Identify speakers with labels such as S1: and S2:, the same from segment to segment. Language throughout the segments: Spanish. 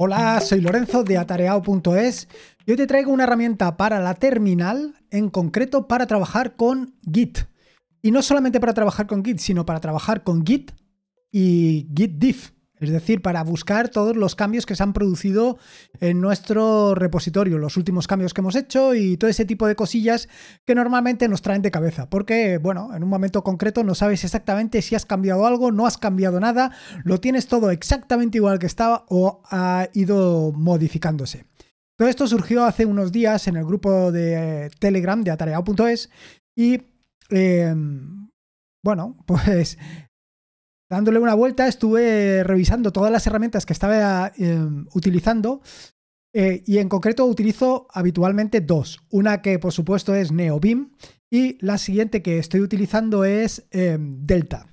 S1: Hola, soy Lorenzo de Atareao.es Yo hoy te traigo una herramienta para la terminal, en concreto para trabajar con Git. Y no solamente para trabajar con Git, sino para trabajar con Git y Git Diff. Es decir, para buscar todos los cambios que se han producido en nuestro repositorio, los últimos cambios que hemos hecho y todo ese tipo de cosillas que normalmente nos traen de cabeza. Porque, bueno, en un momento concreto no sabes exactamente si has cambiado algo, no has cambiado nada, lo tienes todo exactamente igual que estaba o ha ido modificándose. Todo esto surgió hace unos días en el grupo de eh, Telegram de atareado.es y... Em, bueno, pues dándole una vuelta, estuve revisando todas las herramientas que estaba em, utilizando eh, y en concreto utilizo habitualmente dos. Una que por supuesto es NeoBeam y la siguiente que estoy utilizando es em, Delta.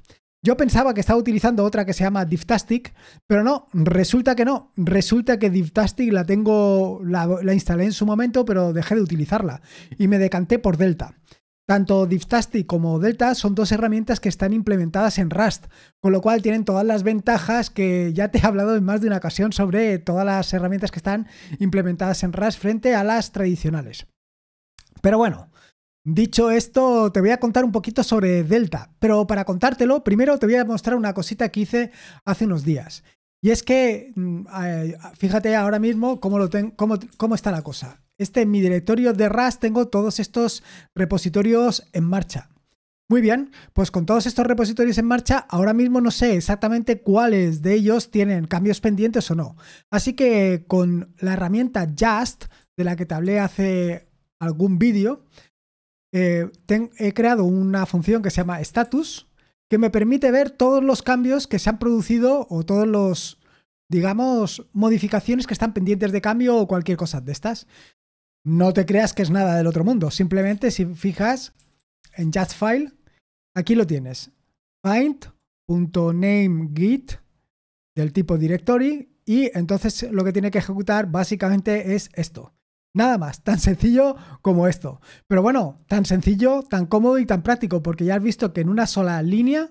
S1: Yo pensaba que estaba utilizando otra que se llama Diftastic, pero no, resulta que no. Resulta que Diftastic la tengo, la instalé en su momento, pero dejé de utilizarla y me decanté por Delta. Tanto DivTastic como Delta son dos herramientas que están implementadas en Rust, con lo cual tienen todas las ventajas que ya te he hablado en más de una ocasión sobre todas las herramientas que están implementadas en Rust frente a las tradicionales. Pero bueno, dicho esto, te voy a contar un poquito sobre Delta, pero para contártelo, primero te voy a mostrar una cosita que hice hace unos días. Y es que, mm, fíjate ahora mismo cómo, está la cosa. Este, en mi directorio de RAS tengo todos estos repositorios en marcha. Muy bien, pues con todos estos repositorios en marcha, ahora mismo no sé exactamente cuáles de ellos tienen cambios pendientes o no. Así que con la herramienta Just, de la que te hablé hace algún vídeo, eh, he creado una función que se llama status, que me permite ver todos los cambios que se han producido o todos los, digamos, modificaciones que están pendientes de cambio o cualquier cosa de estas. No te creas que es nada del otro mundo. Simplemente si fijas en Just File, aquí lo tienes. Find.namegit del tipo directory y entonces lo que tiene que ejecutar básicamente es esto. Nada más, tan sencillo como esto. Pero bueno, tan sencillo, tan cómodo y tan práctico, porque ya has visto que en una sola línea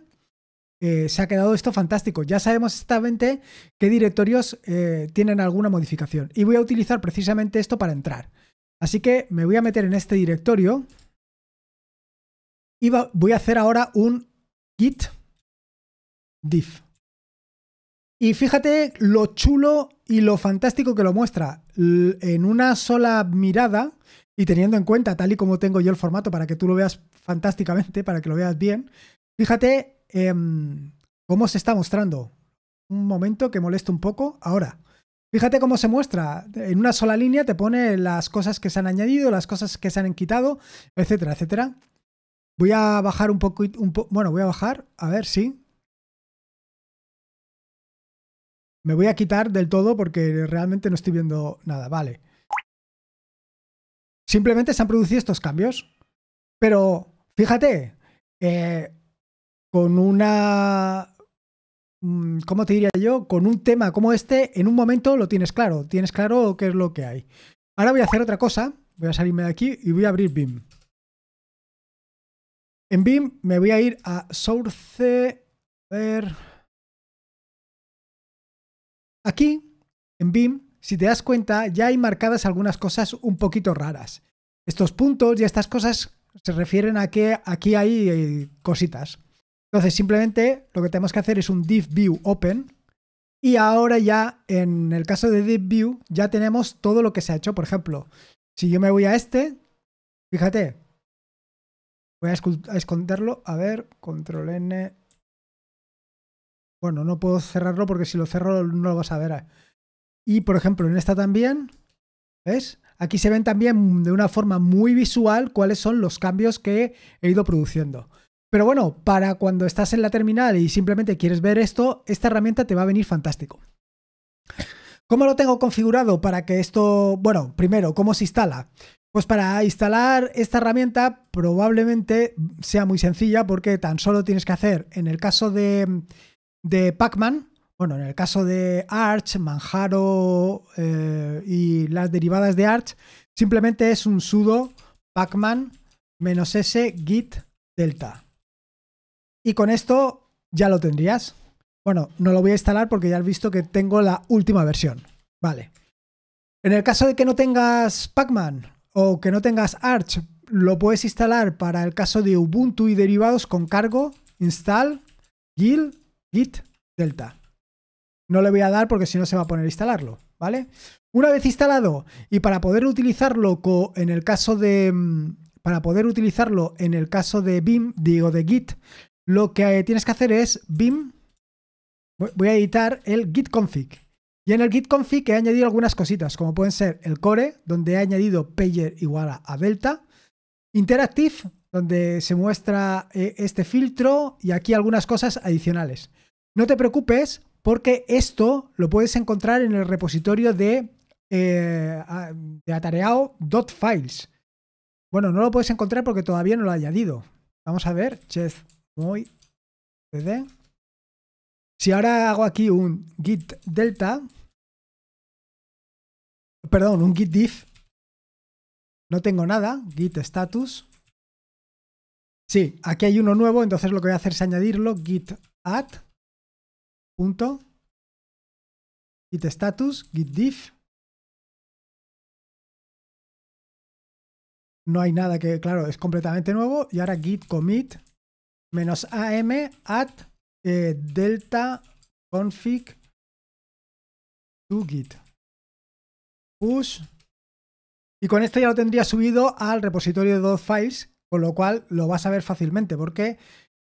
S1: eh, se ha quedado esto fantástico. Ya sabemos exactamente qué directorios eh, tienen alguna modificación. Y voy a utilizar precisamente esto para entrar. Así que me voy a meter en este
S2: directorio y voy a hacer ahora un git diff. Y fíjate lo chulo
S1: y lo fantástico que lo muestra. En una sola mirada, y teniendo en cuenta, tal y como tengo yo el formato, para que tú lo veas fantásticamente, para que lo veas bien, fíjate em, cómo se está mostrando. Un momento que molesta un poco. Ahora, fíjate cómo se muestra. En una sola línea te pone las cosas que se han añadido, las cosas que se
S2: han quitado, etcétera, etcétera. Voy a bajar un poco, un bueno, voy a bajar, a ver, si... Me voy a quitar del todo porque realmente no estoy viendo nada, vale. Simplemente se han
S1: producido estos cambios. Pero fíjate, eh, con una... Mm, ¿Cómo te diría yo? Con un tema como este, en un momento lo tienes claro, tienes claro qué es lo que hay. Ahora voy a hacer otra cosa, voy a salirme de aquí y voy
S2: a abrir BIM. En BIM me voy a ir a Source... ver... Aquí, en BIM, si te das cuenta, ya hay marcadas algunas cosas un poquito raras. Estos
S1: puntos y estas cosas se refieren a que aquí hay eh, cositas. Entonces, simplemente lo que tenemos que hacer es un div view open. Y ahora ya, en el caso de div view, ya tenemos todo lo que se ha hecho. Por ejemplo, si yo me voy a este, fíjate, voy a esconderlo. A ver, control N, bueno, no puedo cerrarlo porque si lo cerro no lo vas a ver. ¿eh? Y por ejemplo, en esta también, ¿ves? Aquí se ven también de una forma muy visual cuáles son los cambios que he ido produciendo. Pero bueno, para cuando estás en la terminal y simplemente quieres ver esto, esta herramienta te va a venir fantástico. ¿Cómo lo tengo configurado para que esto, bueno, primero, ¿cómo se instala? Pues para instalar esta herramienta probablemente sea muy sencilla porque tan solo tienes que hacer, en el caso de, de Pac-Man, bueno, en el caso de Arch, Manjaro eh, y las derivadas de Arch, simplemente es un sudo pacman menos s git delta. Y con esto ya lo tendrías. Bueno, no lo voy a instalar porque ya has visto que tengo la última versión. Vale. En el caso de que no tengas Pacman o que no tengas Arch, lo puedes instalar para el caso de Ubuntu y derivados con cargo install gil git delta. No le voy a dar porque si no se va a poner a instalarlo, ¿vale? Una vez instalado y para poder utilizarlo en el caso de mm, para poder utilizarlo en el caso de BIM, digo de git, lo que eh, tienes que hacer es BIM voy a editar el git config. Y en el git config he añadido algunas cositas, como pueden ser el core, donde he añadido pager igual a, delta, interactive, donde se muestra eh, este filtro y aquí algunas cosas adicionales. No te preocupes porque esto lo puedes encontrar en el repositorio de, eh, de Bueno, no lo puedes encontrar porque todavía no lo ha añadido. Vamos a ver, chef muy
S2: Si ahora hago aquí un git delta, perdón, un git diff, no tengo nada, git status. Sí, aquí hay uno nuevo, entonces lo que voy a hacer es añadirlo, git add punto git status git diff no hay nada que claro es completamente nuevo y ahora git commit menos am at eh, delta config to git push y con esto ya lo tendría subido al
S1: repositorio de dos files con lo cual lo vas a ver fácilmente porque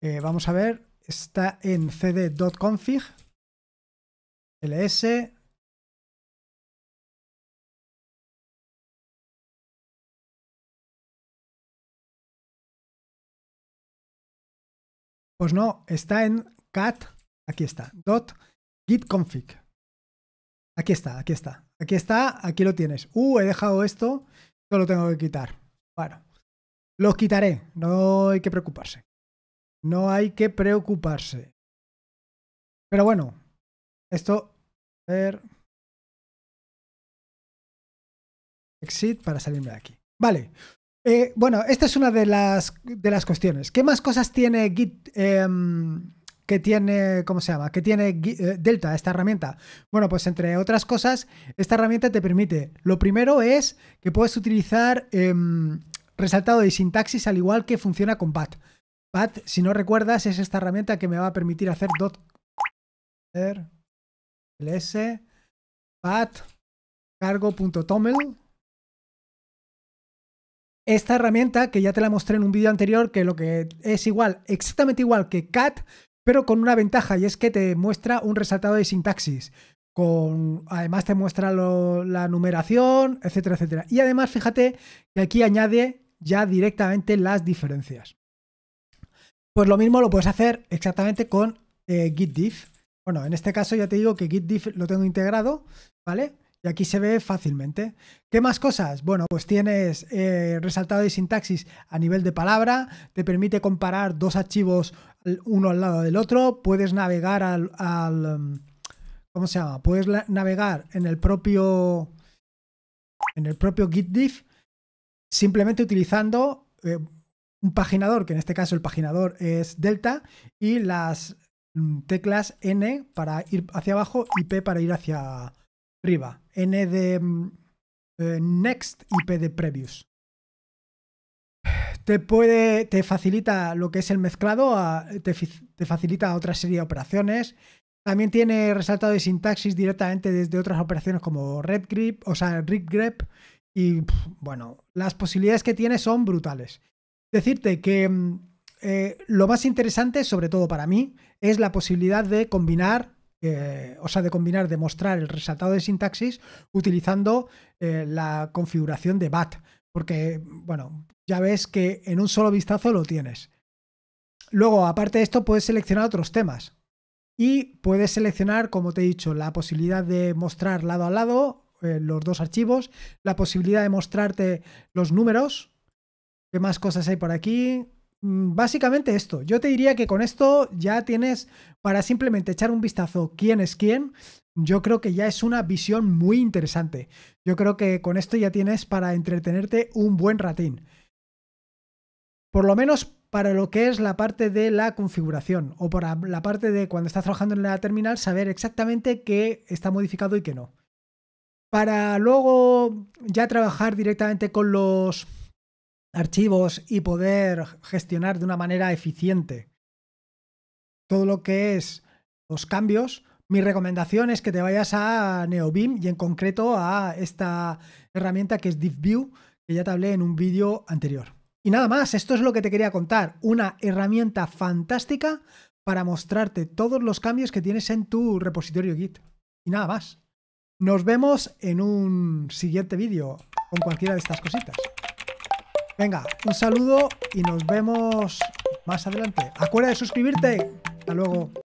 S1: eh, vamos a ver
S2: está en cd.config ls Pues no, está en cat, aquí está, dot Aquí está,
S1: aquí está, aquí está, aquí lo tienes. Uh, he dejado esto, esto lo tengo que quitar. Bueno,
S2: lo quitaré, no hay que preocuparse. No hay que preocuparse. Pero bueno, esto... Exit para salirme de aquí. Vale. Eh, bueno, esta es una de las, cuestiones. ¿Qué más cosas tiene Git? Em,
S1: que tiene, ¿cómo se llama? Que tiene eh, Delta, esta herramienta. Bueno, pues entre otras cosas, esta herramienta te permite, lo primero es que puedes utilizar em, resaltado de sintaxis al igual que funciona con BAT. Pat, si no recuerdas, es esta herramienta que me
S2: va a permitir hacer dot ls pat cargo.toml esta
S1: herramienta que ya te la mostré en un vídeo anterior que lo que es igual exactamente igual que cat pero con una ventaja y es que te muestra un resaltado de sintaxis además te muestra la numeración etcétera etcétera y además fíjate que aquí añade ya directamente las diferencias pues lo mismo lo puedes hacer exactamente con eh, Git Bueno, en este caso ya te digo que Git lo tengo integrado, ¿vale? Y aquí se ve fácilmente. ¿Qué más cosas? Bueno, pues tienes eh, resaltado de sintaxis a nivel de palabra, te permite comparar dos archivos uno al lado del otro, puedes navegar al, em, ¿cómo se llama? Puedes navegar en el propio en el propio Git simplemente utilizando eh, un paginador, que en este caso el paginador es delta, y las mm, teclas N para ir hacia abajo y P para ir hacia arriba. N de mm, eh, next y P de previous. Te puede, te facilita lo que es el mezclado, te, facilita otra serie de operaciones. También tiene resaltado de sintaxis directamente desde otras operaciones como red o sea, red Y bueno, las posibilidades que tiene son brutales. Decirte que mm, eh, lo más interesante, sobre todo para mí, es la posibilidad de combinar, eh, o sea, de combinar, de mostrar el resaltado de sintaxis utilizando eh, la configuración de BAT, porque, bueno, ya ves que en un solo vistazo lo tienes. Luego, aparte de esto, puedes seleccionar otros temas y puedes seleccionar, como te he dicho, la posibilidad de mostrar lado a lado los dos archivos, la posibilidad de mostrarte los números, ¿Qué más cosas hay por aquí? Mm, básicamente esto. Yo te diría que con esto ya tienes para simplemente echar un vistazo quién es quién. Yo creo que ya es una visión muy interesante. Yo creo que con esto ya tienes para entretenerte un buen ratín. Por lo menos para lo que es la parte de la configuración o para la parte de cuando estás trabajando en la terminal saber exactamente qué está modificado y qué no. Para luego ya trabajar directamente con los archivos y poder gestionar de una manera eficiente todo lo que es los cambios, mi recomendación es que te vayas a NeoBeam y en concreto a esta herramienta que es DeepView, que ya te hablé en un vídeo anterior. Y nada más, esto es lo que te quería contar, una herramienta fantástica para mostrarte todos los cambios que tienes en tu repositorio Git. Y nada más. Nos vemos en un siguiente vídeo con cualquiera de estas cositas. Venga,
S2: un saludo y nos vemos más adelante. Acuerda de suscribirte. Hasta luego.